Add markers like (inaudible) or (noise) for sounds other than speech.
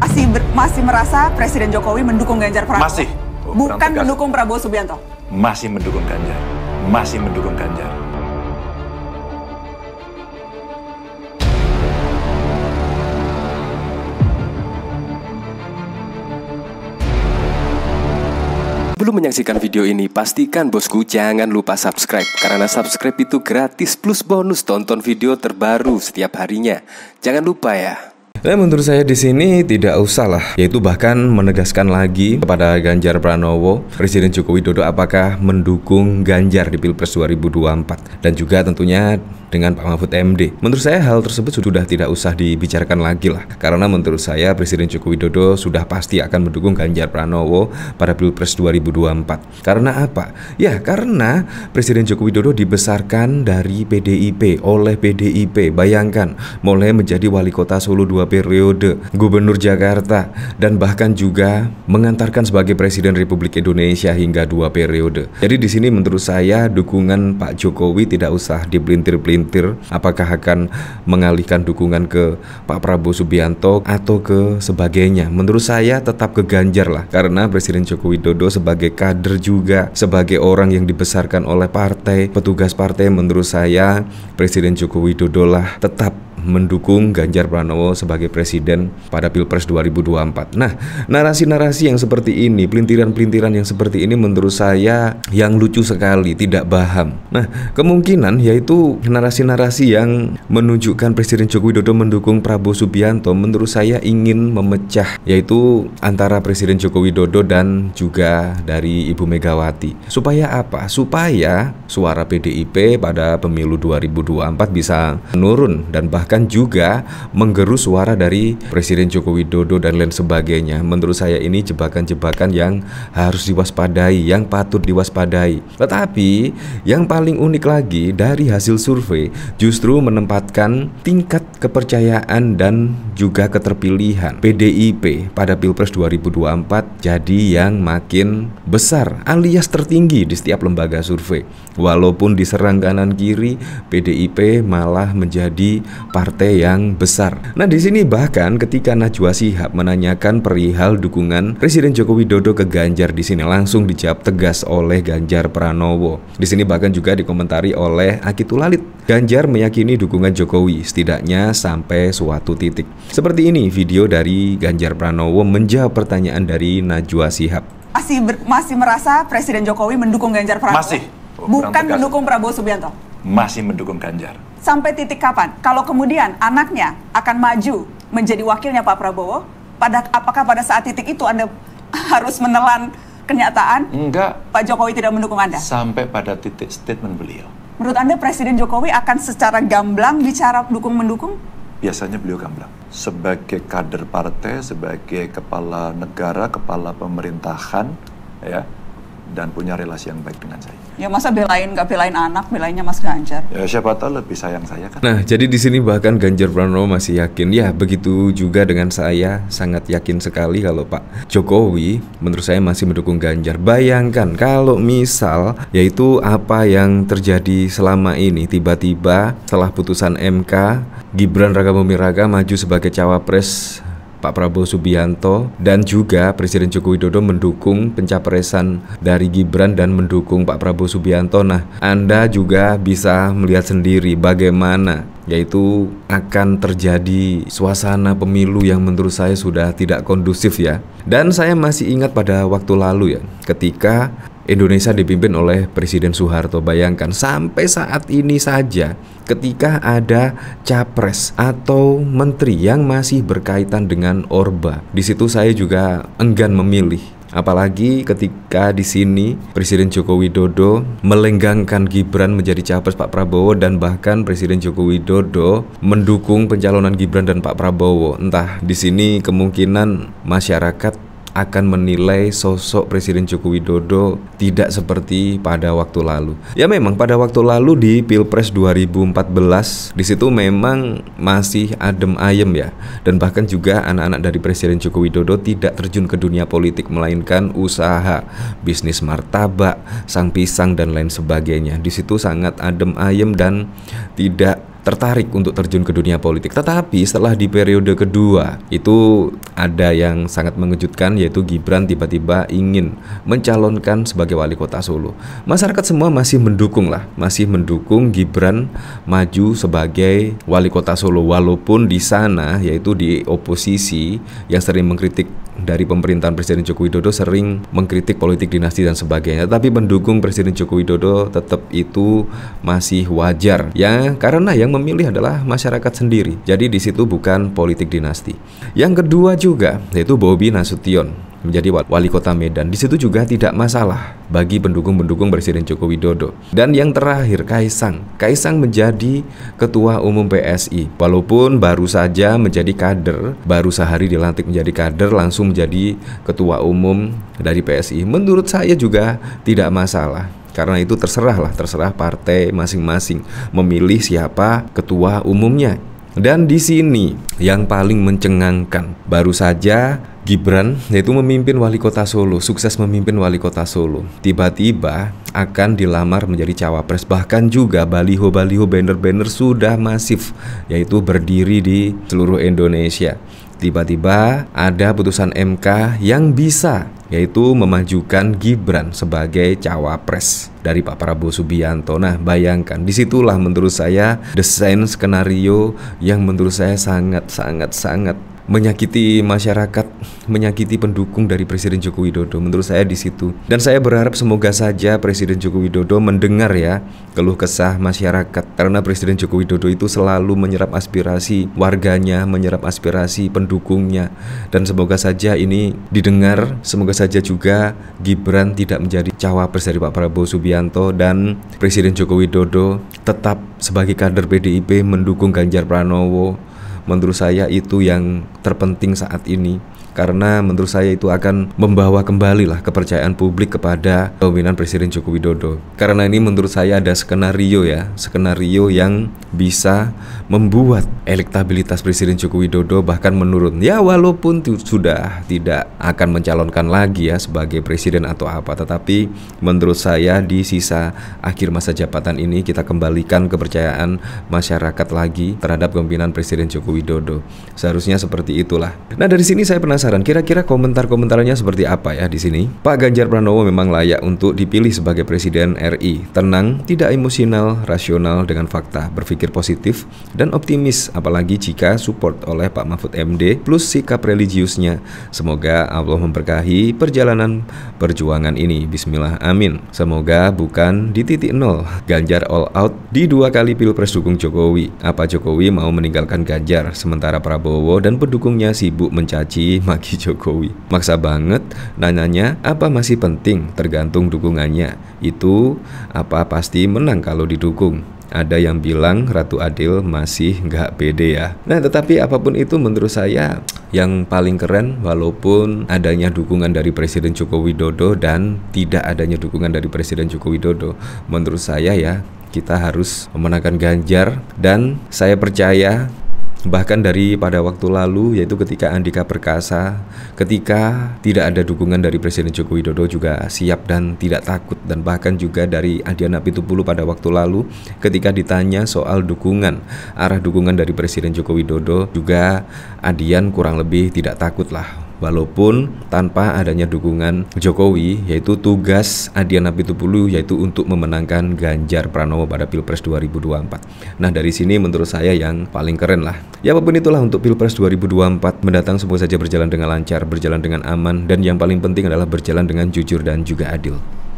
masih ber, masih merasa Presiden Jokowi mendukung Ganjar Pranowo? Masih. Bukan mendukung Prabowo Subianto. Masih mendukung Ganjar. Masih mendukung Ganjar. Belum menyaksikan video ini, pastikan bosku jangan lupa subscribe Karena subscribe itu gratis plus bonus tonton video terbaru setiap harinya Jangan lupa ya Nah, menurut saya di sini tidak usah lah, yaitu bahkan menegaskan lagi kepada Ganjar Pranowo, Presiden Joko Widodo apakah mendukung Ganjar di Pilpres 2024 dan juga tentunya dengan Pak Mahfud MD. Menurut saya hal tersebut sudah tidak usah dibicarakan lagi lah, karena menurut saya Presiden Joko Widodo sudah pasti akan mendukung Ganjar Pranowo pada Pilpres 2024. Karena apa? Ya karena Presiden Joko Widodo dibesarkan dari PDIP oleh PDIP. Bayangkan, mulai menjadi wali kota Solo dua periode Gubernur Jakarta dan bahkan juga mengantarkan sebagai Presiden Republik Indonesia hingga dua periode. Jadi di sini menurut saya dukungan Pak Jokowi tidak usah dipelintir-pelintir apakah akan mengalihkan dukungan ke Pak Prabowo Subianto atau ke sebagainya. Menurut saya tetap ke Ganjar lah karena Presiden Joko Widodo sebagai kader juga sebagai orang yang dibesarkan oleh partai, petugas partai menurut saya Presiden Joko Widodo lah tetap mendukung Ganjar Pranowo sebagai presiden pada Pilpres 2024. Nah, narasi-narasi yang seperti ini, pelintiran-pelintiran yang seperti ini menurut saya yang lucu sekali, tidak paham. Nah, kemungkinan yaitu narasi-narasi yang menunjukkan Presiden Joko Widodo mendukung Prabowo Subianto menurut saya ingin memecah yaitu antara Presiden Joko Widodo dan juga dari Ibu Megawati. Supaya apa? Supaya suara PDIP pada pemilu 2024 bisa menurun dan bahkan bahkan juga menggerus suara dari Presiden Joko Widodo dan lain sebagainya. Menurut saya ini jebakan-jebakan yang harus diwaspadai, yang patut diwaspadai. Tetapi yang paling unik lagi dari hasil survei justru menempatkan tingkat kepercayaan dan juga keterpilihan PDIP pada Pilpres 2024 jadi yang makin besar alias tertinggi di setiap lembaga survei. Walaupun diserang kanan kiri, PDIP malah menjadi partai yang besar. Nah, di sini bahkan ketika Najwa Shihab menanyakan perihal dukungan Presiden Joko Widodo ke Ganjar di sini langsung dijawab tegas oleh Ganjar Pranowo. Di sini bahkan juga dikomentari oleh Akitu Lalit. Ganjar meyakini dukungan Jokowi setidaknya sampai suatu titik. Seperti ini video dari Ganjar Pranowo menjawab pertanyaan dari Najwa Shihab. Masih ber, masih merasa Presiden Jokowi mendukung Ganjar Pranowo? Masih. Bukan mendukung Prabowo Subianto? Masih mendukung Ganjar sampai titik kapan? Kalau kemudian anaknya akan maju menjadi wakilnya Pak Prabowo, pada apakah pada saat titik itu Anda (laughs) harus menelan kenyataan? Enggak. Pak Jokowi tidak mendukung Anda. Sampai pada titik statement beliau. Menurut Anda Presiden Jokowi akan secara gamblang bicara dukung mendukung? Biasanya beliau gamblang. Sebagai kader partai, sebagai kepala negara, kepala pemerintahan, ya, dan punya relasi yang baik dengan saya. Ya masa belain nggak belain anak, belainnya Mas Ganjar. Ya siapa tahu lebih sayang saya kan. Nah jadi di sini bahkan Ganjar Pranowo masih yakin ya begitu juga dengan saya sangat yakin sekali kalau Pak Jokowi menurut saya masih mendukung Ganjar. Bayangkan kalau misal yaitu apa yang terjadi selama ini tiba-tiba setelah putusan MK Gibran Raka Bumiraga maju sebagai cawapres Pak Prabowo Subianto dan juga Presiden Joko Widodo mendukung pencapresan dari Gibran dan mendukung Pak Prabowo Subianto. Nah, Anda juga bisa melihat sendiri bagaimana yaitu akan terjadi suasana pemilu yang menurut saya sudah tidak kondusif ya. Dan saya masih ingat pada waktu lalu ya, ketika Indonesia dipimpin oleh Presiden Soeharto. Bayangkan sampai saat ini saja ketika ada capres atau menteri yang masih berkaitan dengan Orba. Di situ saya juga enggan memilih. Apalagi ketika di sini Presiden Joko Widodo melenggangkan Gibran menjadi capres Pak Prabowo dan bahkan Presiden Joko Widodo mendukung pencalonan Gibran dan Pak Prabowo. Entah di sini kemungkinan masyarakat akan menilai sosok Presiden Joko Widodo tidak seperti pada waktu lalu. Ya memang pada waktu lalu di Pilpres 2014 di situ memang masih adem ayem ya dan bahkan juga anak-anak dari Presiden Joko Widodo tidak terjun ke dunia politik melainkan usaha, bisnis martabak, sang pisang dan lain sebagainya. Di situ sangat adem ayem dan tidak tertarik untuk terjun ke dunia politik. Tetapi setelah di periode kedua itu ada yang sangat mengejutkan yaitu Gibran tiba-tiba ingin mencalonkan sebagai wali kota Solo. Masyarakat semua masih mendukung lah, masih mendukung Gibran maju sebagai wali kota Solo walaupun di sana yaitu di oposisi yang sering mengkritik dari pemerintahan Presiden Joko Widodo sering mengkritik politik dinasti dan sebagainya, tapi mendukung Presiden Joko Widodo tetap itu masih wajar ya karena yang memilih adalah masyarakat sendiri. Jadi di situ bukan politik dinasti. Yang kedua juga yaitu Bobi Nasution menjadi wali kota Medan. Di situ juga tidak masalah bagi pendukung-pendukung Presiden Joko Widodo. Dan yang terakhir Kaisang. Kaisang menjadi ketua umum PSI. Walaupun baru saja menjadi kader, baru sehari dilantik menjadi kader langsung menjadi ketua umum dari PSI. Menurut saya juga tidak masalah. Karena itu terserahlah, terserah partai masing-masing memilih siapa ketua umumnya. Dan di sini yang paling mencengangkan baru saja Gibran yaitu memimpin wali kota Solo, sukses memimpin wali kota Solo. Tiba-tiba akan dilamar menjadi cawapres. Bahkan juga baliho-baliho banner-banner sudah masif yaitu berdiri di seluruh Indonesia. Tiba-tiba ada putusan MK yang bisa yaitu memajukan Gibran sebagai cawapres dari Pak Prabowo Subianto. Nah, bayangkan disitulah menurut saya desain skenario yang menurut saya sangat sangat sangat menyakiti masyarakat, menyakiti pendukung dari Presiden Joko Widodo. Menurut saya di situ. Dan saya berharap semoga saja Presiden Joko Widodo mendengar ya keluh kesah masyarakat karena Presiden Joko Widodo itu selalu menyerap aspirasi warganya, menyerap aspirasi pendukungnya. Dan semoga saja ini didengar, semoga saja juga Gibran tidak menjadi cawapres dari Pak Prabowo Subianto Yanto dan Presiden Joko Widodo tetap sebagai kader PDIP mendukung Ganjar Pranowo menurut saya itu yang terpenting saat ini karena menurut saya itu akan membawa kembali lah kepercayaan publik kepada dominan Presiden Joko Widodo. Karena ini menurut saya ada skenario ya, skenario yang bisa membuat elektabilitas Presiden Joko Widodo bahkan menurun. Ya walaupun sudah tidak akan mencalonkan lagi ya sebagai presiden atau apa, tetapi menurut saya di sisa akhir masa jabatan ini kita kembalikan kepercayaan masyarakat lagi terhadap kepemimpinan Presiden Joko Widodo. Seharusnya seperti itulah. Nah dari sini saya pernah penasaran kira-kira komentar-komentarnya seperti apa ya di sini. Pak Ganjar Pranowo memang layak untuk dipilih sebagai presiden RI. Tenang, tidak emosional, rasional dengan fakta, berpikir positif dan optimis apalagi jika support oleh Pak Mahfud MD plus sikap religiusnya. Semoga Allah memberkahi perjalanan perjuangan ini. Bismillah amin. Semoga bukan di titik nol Ganjar all out di dua kali Pilpres dukung Jokowi. Apa Jokowi mau meninggalkan Ganjar sementara Prabowo dan pendukungnya sibuk mencaci maki Jokowi. Maksa banget nanyanya apa masih penting tergantung dukungannya. Itu apa pasti menang kalau didukung. Ada yang bilang Ratu Adil masih nggak pede ya. Nah, tetapi apapun itu menurut saya yang paling keren walaupun adanya dukungan dari Presiden Joko Widodo dan tidak adanya dukungan dari Presiden Joko Widodo. Menurut saya ya, kita harus memenangkan Ganjar dan saya percaya Bahkan dari pada waktu lalu yaitu ketika Andika Perkasa ketika tidak ada dukungan dari Presiden Joko Widodo juga siap dan tidak takut dan bahkan juga dari Adiana Pitupulu pada waktu lalu ketika ditanya soal dukungan arah dukungan dari Presiden Joko Widodo juga Adian kurang lebih tidak takut lah walaupun tanpa adanya dukungan Jokowi yaitu tugas Adian Apitupulu yaitu untuk memenangkan Ganjar Pranowo pada Pilpres 2024. Nah dari sini menurut saya yang paling keren lah. Ya apapun itulah untuk Pilpres 2024 mendatang semoga saja berjalan dengan lancar, berjalan dengan aman dan yang paling penting adalah berjalan dengan jujur dan juga adil.